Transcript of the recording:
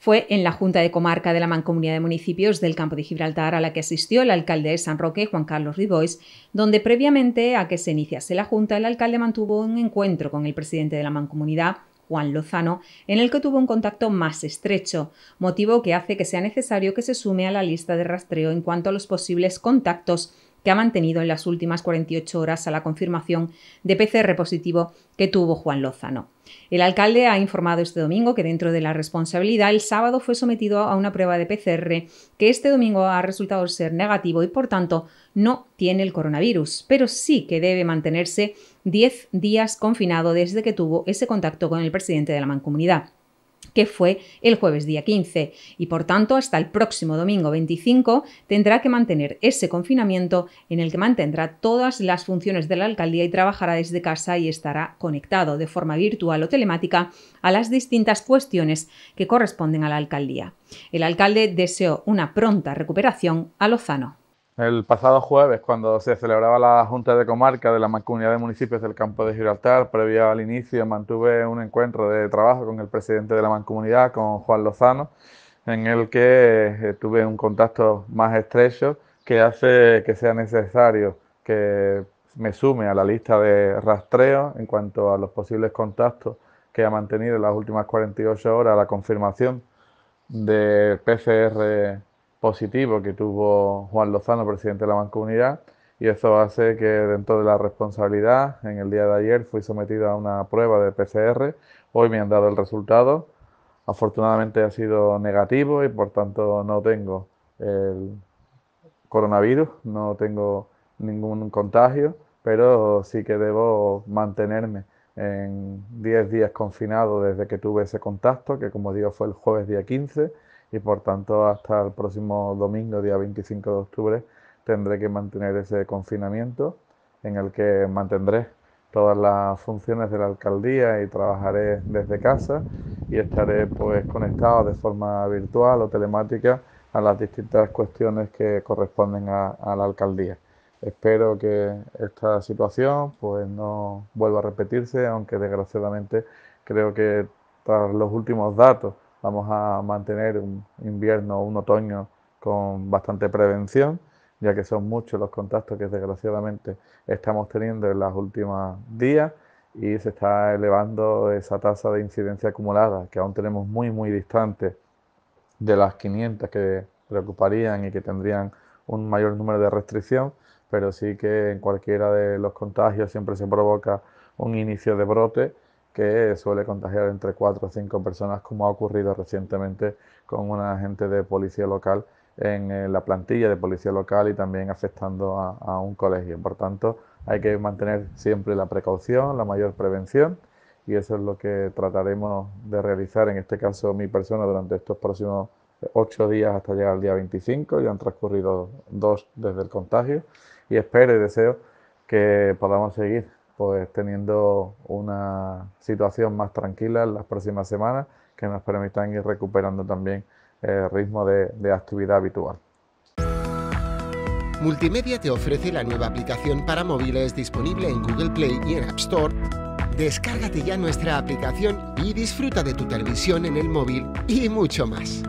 Fue en la Junta de Comarca de la Mancomunidad de Municipios del Campo de Gibraltar a la que asistió el alcalde de San Roque, Juan Carlos Ribois, donde previamente a que se iniciase la Junta, el alcalde mantuvo un encuentro con el presidente de la Mancomunidad, Juan Lozano, en el que tuvo un contacto más estrecho, motivo que hace que sea necesario que se sume a la lista de rastreo en cuanto a los posibles contactos ha mantenido en las últimas 48 horas a la confirmación de PCR positivo que tuvo Juan Lozano. El alcalde ha informado este domingo que dentro de la responsabilidad el sábado fue sometido a una prueba de PCR que este domingo ha resultado ser negativo y por tanto no tiene el coronavirus, pero sí que debe mantenerse 10 días confinado desde que tuvo ese contacto con el presidente de la mancomunidad que fue el jueves día 15, y por tanto hasta el próximo domingo 25 tendrá que mantener ese confinamiento en el que mantendrá todas las funciones de la alcaldía y trabajará desde casa y estará conectado de forma virtual o telemática a las distintas cuestiones que corresponden a la alcaldía. El alcalde deseó una pronta recuperación a Lozano. El pasado jueves, cuando se celebraba la Junta de Comarca de la Mancomunidad de Municipios del Campo de Gibraltar, previo al inicio, mantuve un encuentro de trabajo con el presidente de la Mancomunidad, con Juan Lozano, en el que eh, tuve un contacto más estrecho que hace que sea necesario que me sume a la lista de rastreo en cuanto a los posibles contactos que ha mantenido en las últimas 48 horas la confirmación de PCR positivo que tuvo Juan Lozano, presidente de la Mancomunidad, y eso hace que dentro de la responsabilidad, en el día de ayer fui sometido a una prueba de PCR, hoy me han dado el resultado, afortunadamente ha sido negativo y por tanto no tengo el coronavirus, no tengo ningún contagio, pero sí que debo mantenerme en 10 días confinado desde que tuve ese contacto, que como digo fue el jueves día 15 y por tanto hasta el próximo domingo, día 25 de octubre, tendré que mantener ese confinamiento en el que mantendré todas las funciones de la alcaldía y trabajaré desde casa y estaré pues conectado de forma virtual o telemática a las distintas cuestiones que corresponden a, la alcaldía. Espero que esta situación pues no vuelva a repetirse, aunque desgraciadamente creo que tras los últimos datos vamos a mantener un invierno o un otoño con bastante prevención, ya que son muchos los contactos que desgraciadamente estamos teniendo en las últimos días y se está elevando esa tasa de incidencia acumulada, que aún tenemos muy, muy distante de las 500 que preocuparían y que tendrían un mayor número de restricción, pero sí que en cualquiera de los contagios siempre se provoca un inicio de brote que suele contagiar entre cuatro o cinco personas, como ha ocurrido recientemente con un agente de policía local en eh, la plantilla de policía local y también afectando a, a un colegio. Por tanto, hay que mantener siempre la precaución, la mayor prevención y eso es lo que trataremos de realizar, en este caso mi persona, durante estos próximos eh, ocho días hasta llegar al día 25, ya han transcurrido dos desde el contagio y espero y deseo que podamos seguir pues teniendo una situación más tranquila en las próximas semanas que nos permitan ir recuperando también el ritmo de, de actividad habitual. Multimedia te ofrece la nueva aplicación para móviles disponible en Google Play y en App Store. Descárgate ya nuestra aplicación y disfruta de tu televisión en el móvil y mucho más.